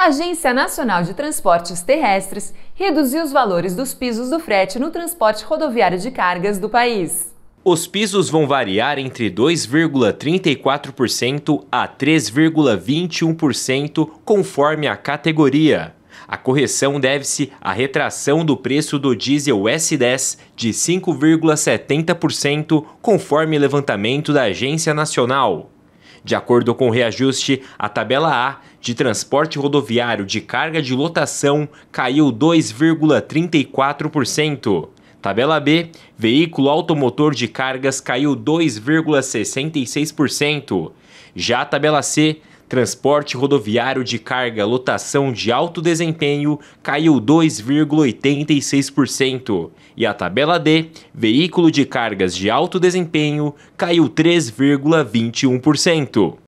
a Agência Nacional de Transportes Terrestres reduziu os valores dos pisos do frete no transporte rodoviário de cargas do país. Os pisos vão variar entre 2,34% a 3,21% conforme a categoria. A correção deve-se à retração do preço do diesel S10 de 5,70%, conforme levantamento da Agência Nacional. De acordo com o reajuste, a tabela A de transporte rodoviário de carga de lotação caiu 2,34%. Tabela B, veículo automotor de cargas caiu 2,66%. Já a tabela C, Transporte rodoviário de carga lotação de alto desempenho caiu 2,86%. E a tabela D, veículo de cargas de alto desempenho, caiu 3,21%.